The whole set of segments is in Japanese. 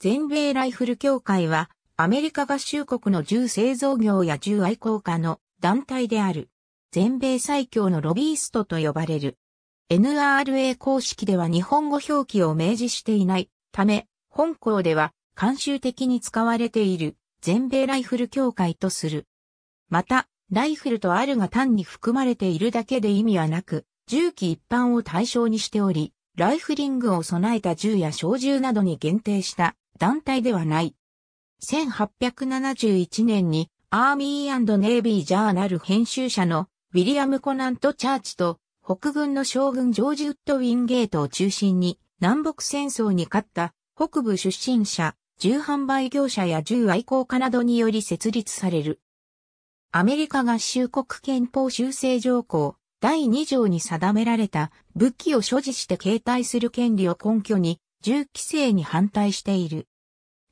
全米ライフル協会は、アメリカ合衆国の銃製造業や銃愛好家の団体である。全米最強のロビーストと呼ばれる。NRA 公式では日本語表記を明示していないため、本校では慣習的に使われている全米ライフル協会とする。また、ライフルとあるが単に含まれているだけで意味はなく、銃器一般を対象にしており、ライフリングを備えた銃や小銃などに限定した団体ではない。1871年にアーミーネイビージャーナル編集者のウィリアム・コナント・チャーチと北軍の将軍ジョージ・ウッド・ウィンゲートを中心に南北戦争に勝った北部出身者、銃販売業者や銃愛好家などにより設立される。アメリカ合衆国憲法修正条項第2条に定められた武器を所持して携帯する権利を根拠に銃規制に反対している。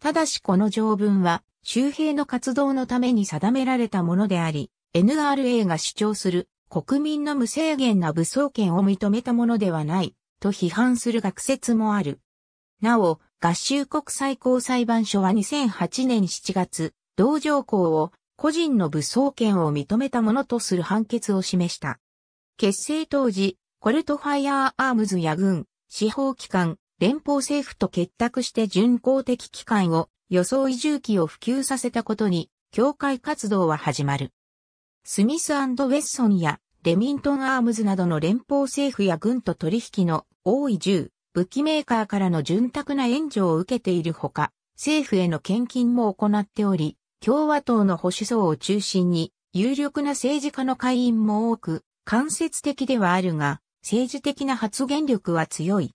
ただしこの条文は周辺の活動のために定められたものであり、NRA が主張する国民の無制限な武装権を認めたものではないと批判する学説もある。なお、合衆国最高裁判所は2008年7月、同条項を個人の武装権を認めたものとする判決を示した。結成当時、コルトファイアーアームズや軍、司法機関、連邦政府と結託して巡航的機関を予想移住機を普及させたことに、教会活動は始まる。スミスウェッソンやレミントンアームズなどの連邦政府や軍と取引の多い銃、武器メーカーからの潤沢な援助を受けているほか、政府への献金も行っており、共和党の保守層を中心に有力な政治家の会員も多く、間接的ではあるが、政治的な発言力は強い。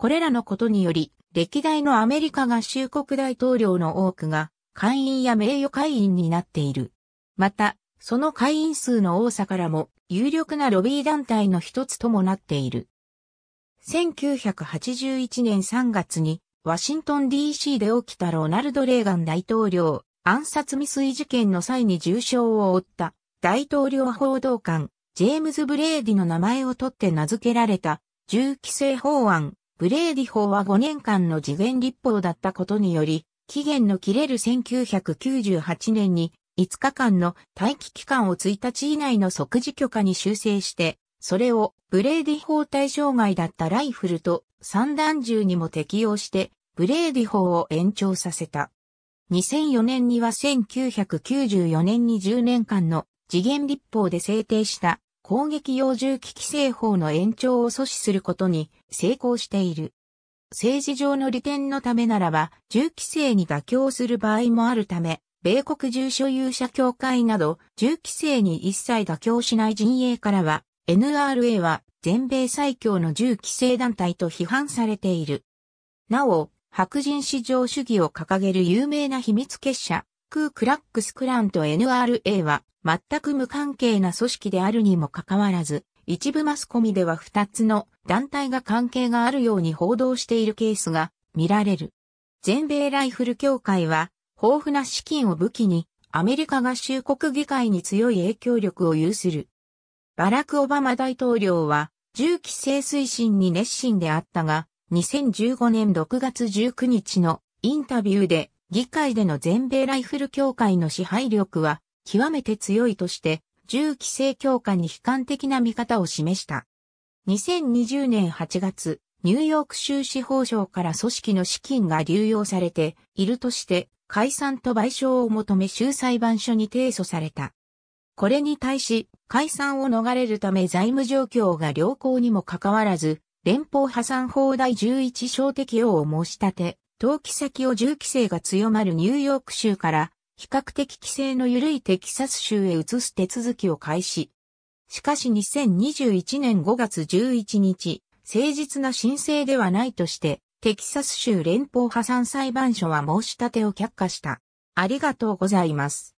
これらのことにより、歴代のアメリカ合衆国大統領の多くが、会員や名誉会員になっている。また、その会員数の多さからも、有力なロビー団体の一つともなっている。1981年3月に、ワシントン DC で起きたロナルド・レーガン大統領暗殺未遂事件の際に重傷を負った大統領報道官ジェームズ・ブレーディの名前を取って名付けられた銃規制法案ブレーディ法は5年間の次元立法だったことにより、期限の切れる1998年に5日間の待機期間を1日以内の即時許可に修正して、それをブレーディ法対象外だったライフルと散弾銃にも適用して、ブレーディ法を延長させた。2004年には1994年に10年間の次元立法で制定した攻撃用銃器規制法の延長を阻止することに成功している。政治上の利点のためならば、銃規制に妥協する場合もあるため、米国銃所有者協会など、銃規制に一切妥協しない陣営からは、NRA は全米最強の銃規制団体と批判されている。なお、白人至上主義を掲げる有名な秘密結社、空クラックスクランと NRA は全く無関係な組織であるにもかかわらず、一部マスコミでは2つの団体が関係があるように報道しているケースが見られる。全米ライフル協会は豊富な資金を武器にアメリカ合衆国議会に強い影響力を有する。バラク・オバマ大統領は銃規制推進に熱心であったが、2015年6月19日のインタビューで議会での全米ライフル協会の支配力は極めて強いとして、銃規制強化に悲観的な見方を示した。2020年8月、ニューヨーク州司法省から組織の資金が流用されているとして、解散と賠償を求め州裁判所に提訴された。これに対し、解散を逃れるため財務状況が良好にもかかわらず、連邦破産法第11章適用を申し立て、投機先を銃規制が強まるニューヨーク州から比較的規制の緩いテキサス州へ移す手続きを開始。しかし2021年5月11日、誠実な申請ではないとして、テキサス州連邦破産裁判所は申し立てを却下した。ありがとうございます。